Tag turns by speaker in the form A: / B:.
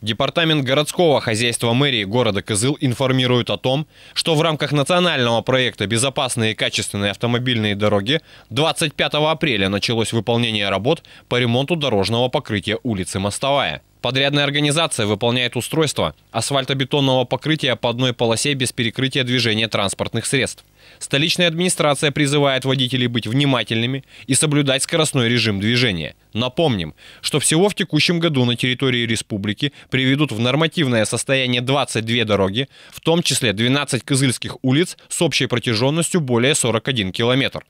A: Департамент городского хозяйства мэрии города Кызыл информирует о том, что в рамках национального проекта «Безопасные и качественные автомобильные дороги» 25 апреля началось выполнение работ по ремонту дорожного покрытия улицы Мостовая. Подрядная организация выполняет устройство асфальтобетонного покрытия по одной полосе без перекрытия движения транспортных средств. Столичная администрация призывает водителей быть внимательными и соблюдать скоростной режим движения. Напомним, что всего в текущем году на территории республики приведут в нормативное состояние 22 дороги, в том числе 12 Кызыльских улиц с общей протяженностью более 41 километр.